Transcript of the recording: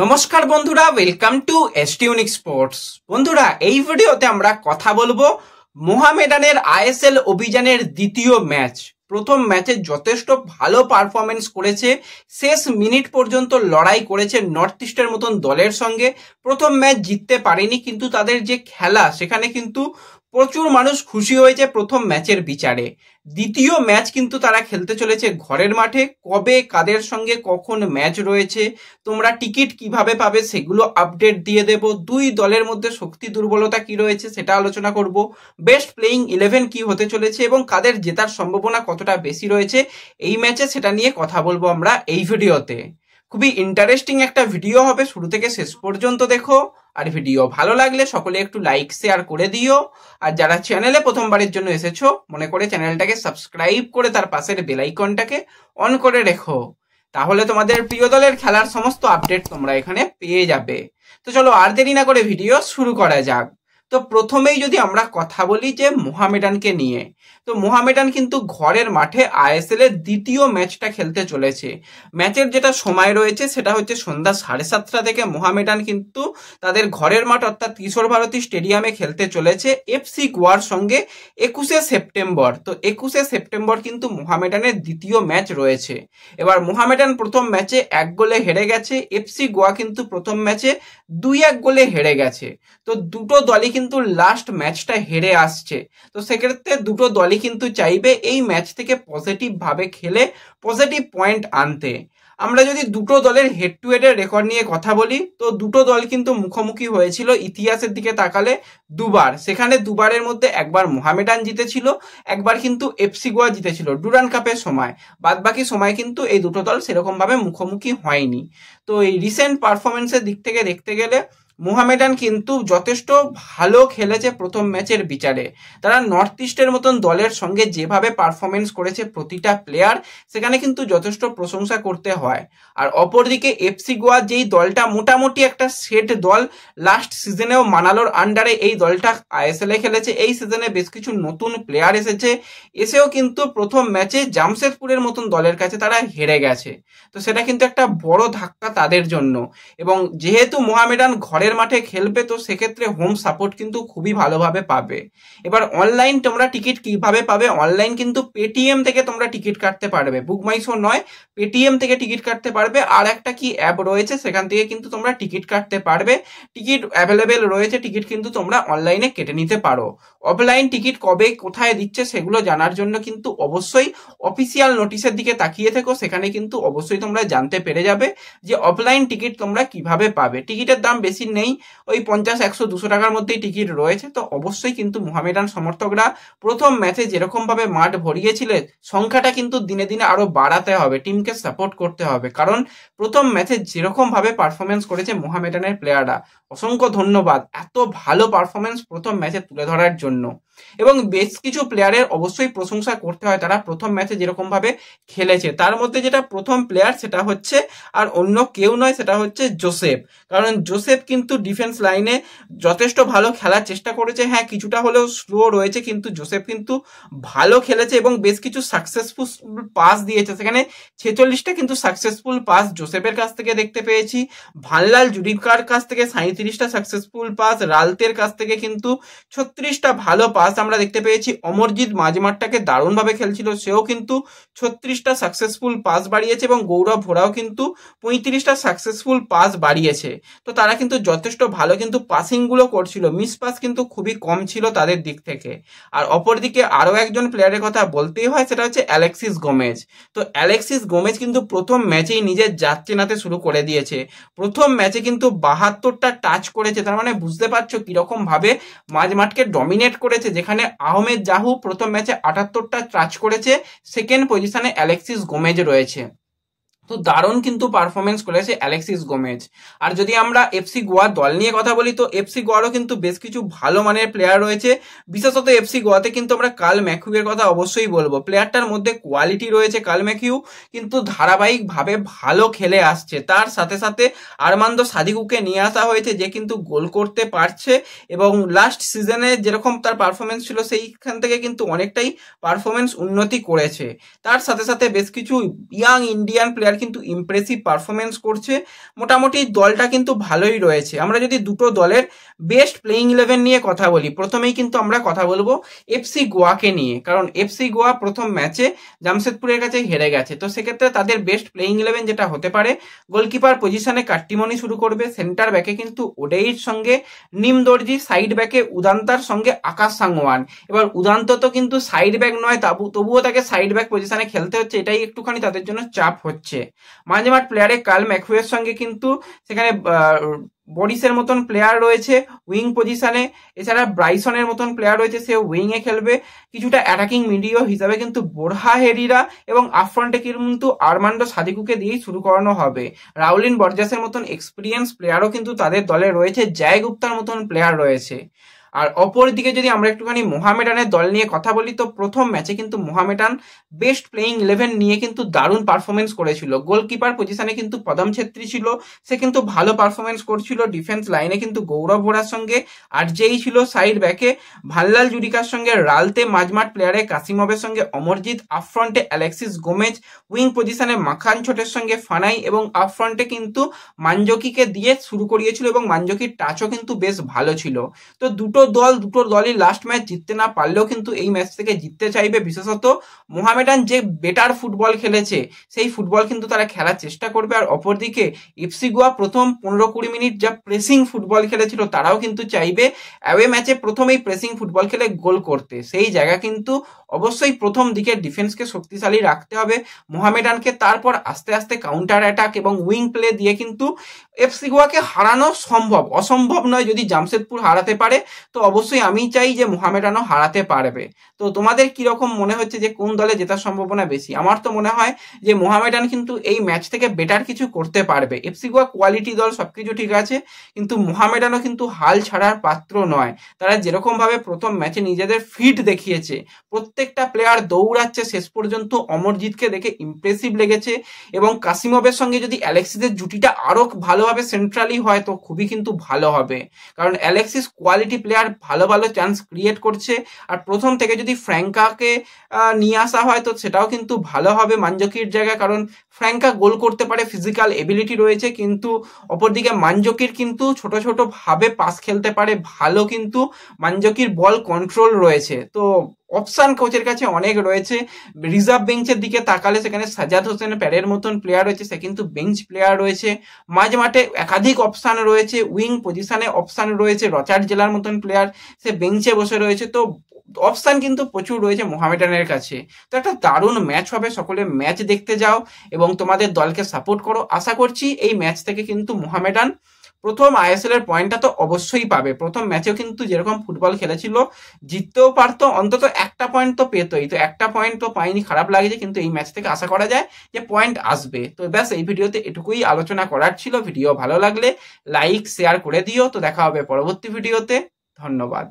নমস্কার বন্ধুরা welcome to ST unique sports বন্ধুরা এই ভিডিওতে আমরা কথা বলবো মোহামেডানের আইএসএল অভিযানের দ্বিতীয় ম্যাচ প্রথম ম্যাচে যথেষ্ট ভালো পারফরমেন্স করেছে শেষ মিনিট পর্যন্ত লড়াই করেছে নর্থ ইস্টের মতন দলের সঙ্গে প্রথম ম্যাচ জিততে পারেনি কিন্তু তাদের যে খেলা সেখানে কিন্তু প্রচুর মানুষ খুশি হয়েছে প্রথম ম্যাচের বিচারে দ্বিতীয় ম্যাচ কিন্তু তারা খেলতে চলেছে ঘরের মাঠে কবে কাদের সঙ্গে কখন ম্যাচ রয়েছে তোমরা টিকিট কিভাবে পাবে সেগুলো আপডেট দিয়ে দেব দুই দলের মধ্যে শক্তি দুর্বলতা কি রয়েছে সেটা আলোচনা করব বেস্ট প্লেয়িং ইলেভেন কি হতে চলেছে এবং কাদের জেতার সম্ভাবনা কতটা বেশি রয়েছে এই ম্যাচে সেটা নিয়ে কথা বলবো আমরা এই ভিডিওতে খুবই ইন্টারেস্টিং একটা ভিডিও হবে শুরু থেকে শেষ পর্যন্ত দেখো আর ভিডিও ভালো লাগলে সকলে একটু লাইক শেয়ার করে দিও আর যারা চ্যানেলে প্রথমবারের জন্য এসেছো মনে করে চ্যানেলটাকে সাবস্ক্রাইব করে তার পাশের বেলাইকনটাকে অন করে রেখো তাহলে তোমাদের প্রিয় দলের খেলার সমস্ত আপডেট তোমরা এখানে পেয়ে যাবে তো চলো আর দেরি না করে ভিডিও শুরু করা যাক তো প্রথমেই যদি আমরা কথা বলি যে মোহামেডানকে নিয়ে তো মোহামেডান কিন্তু ঘরের মাঠে আইএসএল এর দ্বিতীয় ম্যাচটা খেলতে চলেছে ম্যাচের যেটা সময় রয়েছে সেটা হচ্ছে সন্ধ্যা সাড়ে সাতটা থেকে মোহামেডান কিন্তু তাদের ঘরের মাঠ অর্থাৎ কিশোর ভারতী স্টেডিয়ামে খেলতে চলেছে এফসি গোয়ার সঙ্গে একুশে সেপ্টেম্বর তো একুশে সেপ্টেম্বর কিন্তু মোহামেডানের দ্বিতীয় ম্যাচ রয়েছে এবার মোহামেডান প্রথম ম্যাচে এক গোলে হেরে গেছে এফসি গোয়া কিন্তু প্রথম ম্যাচে দুই এক গোলে হেরে গেছে তো দুটো দলই কিন্তু লাস্ট ম্যাচটা হেরে আসছে তো সেক্ষেত্রে দুটো দলই কিন্তু চাইবে এই ম্যাচ থেকে পজিটিভভাবে খেলে পজিটিভ পয়েন্ট আনতে আমরা যদি দুটো দলের হেড টু হেডের রেকর্ড নিয়ে কথা বলি তো দুটো দল কিন্তু মুখোমুখি হয়েছিল ইতিহাসের দিকে তাকালে দুবার সেখানে দুবারের মধ্যে একবার মোহামেডান জিতেছিল একবার কিন্তু এফসি গোয়া জিতেছিল ডুরান কাপের সময় বাদবাকি সময় কিন্তু এই দুটো দল সেরকমভাবে মুখোমুখি হয়নি তো এই রিসেন্ট পারফরমেন্সের দিক থেকে দেখতে গেলে মোহামেডান কিন্তু যথেষ্ট ভালো খেলেছে প্রথম ম্যাচের বিচারে তারা নর্থ ইস্টের মতন দলের সঙ্গে যেভাবে পারফরমেন্স করেছে প্রতিটা প্লেয়ার সেখানে কিন্তু যথেষ্ট প্রশংসা করতে হয় আর অপরদিকে এফসি গোয়া যেই দলটা মোটামুটি একটা সেট দল লাস্ট সিজনেও মানালোর আন্ডারে এই দলটা আইএসএল এ খেলেছে এই সিজনে বেশ কিছু নতুন প্লেয়ার এসেছে এসেও কিন্তু প্রথম ম্যাচে জামশেদপুরের মতন দলের কাছে তারা হেরে গেছে তো সেটা কিন্তু একটা বড় ধাক্কা তাদের জন্য এবং যেহেতু মোহামেডান ঘরে ঘরের মাঠে খেলবে তো সেক্ষেত্রে হোম সাপোর্ট কিন্তু খুবই ভালোভাবে পাবে এবার অনলাইন তোমরা টিকিট কিভাবে পাবে অনলাইন কিন্তু পেটিএম থেকে তোমরা টিকিট কাটতে পারবে বুক মাইশো নয় পেটিএম থেকে টিকিট কাটতে পারবে আর একটা কি অ্যাপ রয়েছে সেখান থেকে কিন্তু তোমরা টিকিট কাটতে পারবে টিকিট অ্যাভেলেবেল রয়েছে টিকিট কিন্তু তোমরা অনলাইনে কেটে নিতে পারো অফলাইন টিকিট কবে কোথায় দিচ্ছে সেগুলো জানার জন্য কিন্তু অবশ্যই অফিসিয়াল নোটিশের দিকে তাকিয়ে থেকো সেখানে কিন্তু অবশ্যই তোমরা জানতে পেরে যাবে যে অফলাইন টিকিট তোমরা কিভাবে পাবে টিকিটের দাম বেশি নেই ওই পঞ্চাশ একশো দুশো টাকার মধ্যেই টিকিট রয়েছে তো অবশ্যই কিন্তু মোহামেডান সমর্থকরা প্রথম ম্যাচে যেরকমভাবে মাঠ ভরিয়েছিলেন সংখ্যাটা কিন্তু দিনে দিনে আরও বাড়াতে হবে টিমকে সাপোর্ট করতে হবে কারণ প্রথম ম্যাচে যেরকমভাবে পারফরমেন্স করেছে মোহামেডানের প্লেয়াররা অসংখ্য ধন্যবাদ এত ভালো পারফরমেন্স প্রথম ম্যাচে তুলে ধরার জন্য এবং বেশ কিছু প্লেয়ারের অবশ্যই প্রশংসা করতে হয় তারা প্রথম ম্যাচে যেরকমভাবে খেলেছে তার মধ্যে যেটা প্রথম প্লেয়ার সেটা হচ্ছে আর অন্য কেউ নয় সেটা হচ্ছে জোসেফ কারণ জোসেফ কিন্তু ডিফেন্স লাইনে যথেষ্ট ভালো খেলার চেষ্টা করেছে হ্যাঁ কিছুটা হলেও স্লো রয়েছে কিন্তু জোসেফ কিন্তু ভালো খেলেছে এবং বেশ কিছু সাকসেসফুল পাস দিয়েছে সেখানে ছেচল্লিশটা কিন্তু সাকসেসফুল পাস জোসেফের কাছ থেকে দেখতে পেয়েছি ভানলাল জুডিকার কাছ থেকে সাঁত্রিশটা সাকসেসফুল পাস রালতের কাছ থেকে কিন্তু ছত্রিশটা ভালো পাস ফার্স্ট আমরা দেখতে পেয়েছি অমরজিৎ মাঝমাঠটাকে দারুণভাবে খেলছিল সেও কিন্তু ছত্রিশটা সাকসেসফুল পাস বাড়িয়েছে এবং গৌরব ভোরাও কিন্তু পঁয়ত্রিশটা সাকসেসফুল পাস বাড়িয়েছে তো তারা কিন্তু যথেষ্ট ভালো কিন্তু পাসিংগুলো করছিল মিস পাস কিন্তু খুবই কম ছিল তাদের দিক থেকে আর অপরদিকে আরও একজন প্লেয়ারের কথা বলতেই হয় সেটা হচ্ছে অ্যালেক্সিস গোমেজ তো অ্যালেক্সিস গোমেজ কিন্তু প্রথম ম্যাচেই নিজের যাত চেনাতে শুরু করে দিয়েছে প্রথম ম্যাচে কিন্তু বাহাত্তরটা টাচ করেছে তার মানে বুঝতে পারছো কিরকম ভাবে মাঝমাঠকে ডমিনেট করেছে যেখানে আহমেদ জাহু প্রথম ম্যাচে আটাত্তরটা চার্জ করেছে সেকেন্ড পজিশনে অ্যালেক্সিস গোমেজ রয়েছে তো দারুণ কিন্তু পারফরমেন্স করেছে অ্যালেক্সিস গোমেজ আর যদি আমরা এফসি গোয়া দল নিয়ে কথা বলি তো এফসি গোয়ারও কিন্তু বেশ কিছু ভালো মানের প্লেয়ার রয়েছে বিশেষত এফসি গোয়াতে কিন্তু আমরা কাল ম্যাকিউয়ের কথা অবশ্যই বলবো প্লেয়ারটার মধ্যে কোয়ালিটি রয়েছে কাল ম্যাকিউ কিন্তু ধারাবাহিকভাবে ভালো খেলে আসছে তার সাথে সাথে আরমান্দ সাদিকুকে নিয়ে আসা হয়েছে যে কিন্তু গোল করতে পারছে এবং লাস্ট সিজনে যেরকম তার পারফরমেন্স ছিল সেইখান থেকে কিন্তু অনেকটাই পারফরমেন্স উন্নতি করেছে তার সাথে সাথে বেশ কিছু ইয়াং ইন্ডিয়ান প্লেয়ার কিন্তু ইমপ্রেসিভ পারফরমেন্স করছে মোটামুটি দলটা কিন্তু ভালোই রয়েছে আমরা যদি দুটো দলের বেস্ট প্লেইং ইলেভেন নিয়ে কথা বলি প্রথমেই কিন্তু আমরা কথা বলবো এফসি গোয়াকে নিয়ে কারণ এফসি গোয়া প্রথম ম্যাচে জামশেদপুরের কাছে হেরে গেছে তো সেক্ষেত্রে তাদের বেস্ট প্লেইং ইলেভেন যেটা হতে পারে গোলকিপার পজিশনে কাট্টিমনি শুরু করবে সেন্টার ব্যাকে কিন্তু ওডেইর সঙ্গে নিম দর্জি সাইড ব্যাকে উদান্তার সঙ্গে আকাশ সাংওয়ান এবার উদান্ত তো কিন্তু সাইড ব্যাক নয় তবুও তাকে সাইড ব্যাক পজিশনে খেলতে হচ্ছে এটাই একটুখানি তাদের জন্য চাপ হচ্ছে মাঝে মাঠ প্লেয়ারে কাল ম্যাকুয়ের সঙ্গে কিন্তু সেখানে বরিসের মতন প্লেয়ার রয়েছে উইং পজিশনে এছাড়া ব্রাইসনের মতন প্লেয়ার রয়েছে সে উইংয়ে খেলবে কিছুটা অ্যাটাকিং মিডিও হিসাবে কিন্তু বোরহা হেরিরা এবং আফ্রন্টে কিন্তু আরমান্ডো সাদিকুকে দিয়েই শুরু করানো হবে রাউলিন বর্জাসের মতন এক্সপিরিয়েন্স প্লেয়ারও কিন্তু তাদের দলে রয়েছে জয় গুপ্তার মতন প্লেয়ার রয়েছে আর অপরদিকে যদি আমরা একটুখানি মোহামেডানের দল নিয়ে কথা বলি তো প্রথম ম্যাচে কিন্তু মোহামেডান বেস্ট প্লেয়িং ইলেভেন নিয়ে কিন্তু দারুণ পারফরমেন্স করেছিল গোলকিপার পজিশনে কিন্তু পদম ছেত্রী ছিল সে কিন্তু ভালো পারফরমেন্স করছিল ডিফেন্স লাইনে কিন্তু গৌরব ভোরার সঙ্গে আর যেই ছিল সাইড ব্যাকে ভাল্লাল জুরিকার সঙ্গে রালতে মাঝমাঠ প্লেয়ারে কাসিমবের সঙ্গে অমরজিৎ আফ্রন্টে অ্যালেক্সিস গোমেজ উইং পজিশনে মাখান ছোটের সঙ্গে ফানাই এবং আফ্রন্টে কিন্তু মাঞ্জকিকে দিয়ে শুরু করিয়েছিল এবং মাঞ্জকির টাচও কিন্তু বেশ ভালো ছিল তো দুটো দুটো দল দুটো দলই লাস্ট ম্যাচ জিততে না পারলেও কিন্তু এই ম্যাচ থেকে জিততে চাইবে বিশেষত মোহামেডান যে বেটার ফুটবল খেলেছে সেই ফুটবল কিন্তু তারা খেলার চেষ্টা করবে আর অপরদিকে ইপসি গোয়া প্রথম পনেরো কুড়ি মিনিট যা প্রেসিং ফুটবল খেলেছিল তারাও কিন্তু চাইবে অ্যাওয়ে ম্যাচে প্রথমেই প্রেসিং ফুটবল খেলে গোল করতে সেই জায়গা কিন্তু অবশ্যই প্রথম দিকে ডিফেন্সকে শক্তিশালী রাখতে হবে মোহামেডানকে তারপর আস্তে আস্তে কাউন্টার অ্যাটাক এবং উইং প্লে দিয়ে কিন্তু এফসি গোয়াকে হারানো সম্ভব অসম্ভব নয় যদি জামশেদপুর হারাতে পারে তো অবশ্যই আমি চাই যে মোহামেডানও হারাতে পারবে তো তোমাদের কিরকম মনে হচ্ছে যে কোন দলে জেতার সম্ভাবনা বেশি আমার তো মনে হয় যে মোহামেডান কিন্তু এই ম্যাচ থেকে বেটার কিছু করতে পারবে এফসি গোয়া কোয়ালিটি দল সবকিছু ঠিক আছে কিন্তু মোহামেডানও কিন্তু হাল ছাড়ার পাত্র নয় তারা যেরকমভাবে প্রথম ম্যাচে নিজেদের ফিট দেখিয়েছে প্রত্যেক প্রত্যেকটা প্লেয়ার দৌড়াচ্ছে শেষ পর্যন্ত অমরজিৎকে দেখে ইমপ্রেসিভ লেগেছে এবং কাসিমভের সঙ্গে যদি অ্যালেক্সিসের জুটিটা আরও ভালোভাবে সেন্ট্রালি হয় তো খুবই কিন্তু ভালো হবে কারণ অ্যালেক্সিস কোয়ালিটি প্লেয়ার ভালো ভালো চান্স ক্রিয়েট করছে আর প্রথম থেকে যদি ফ্র্যাঙ্কাকে নিয়ে আসা হয় তো সেটাও কিন্তু ভালো হবে মাঞ্জকির জায়গায় কারণ ফ্র্যাঙ্কা গোল করতে পারে ফিজিক্যাল এবিলিটি রয়েছে কিন্তু অপরদিকে মাঞ্জকির কিন্তু ছোট ছোট ভাবে পাস খেলতে পারে ভালো কিন্তু মাঞ্জকির বল কন্ট্রোল রয়েছে তো অপশান কোচের কাছে অনেক রয়েছে রিজার্ভ বেঞ্চের দিকে তাকালে সেখানে সাজাদ হোসেন প্যারের মতন প্লেয়ার রয়েছে সে কিন্তু বেঞ্চ প্লেয়ার রয়েছে মাঝ মাঠে একাধিক অপশান রয়েছে উইং পজিশনে অপশান রয়েছে রচার জেলার মতন প্লেয়ার সে বেঞ্চে বসে রয়েছে তো অপশান কিন্তু প্রচুর রয়েছে মোহামেডানের কাছে তো একটা দারুণ ম্যাচ হবে সকলে ম্যাচ দেখতে যাও এবং তোমাদের দলকে সাপোর্ট করো আশা করছি এই ম্যাচ থেকে কিন্তু মোহামেডান প্রথম আইএসএল এর পয়েন্টটা তো অবশ্যই পাবে প্রথম ম্যাচেও কিন্তু যেরকম ফুটবল খেলেছিল জিততেও পারতো অন্তত একটা পয়েন্ট তো পেতোই তো একটা পয়েন্ট তো পাইনি খারাপ লাগছে কিন্তু এই ম্যাচ থেকে আশা করা যায় যে পয়েন্ট আসবে তো ব্যাস এই ভিডিওতে এটুকুই আলোচনা করার ছিল ভিডিও ভালো লাগলে লাইক শেয়ার করে দিও তো দেখা হবে পরবর্তী ভিডিওতে ধন্যবাদ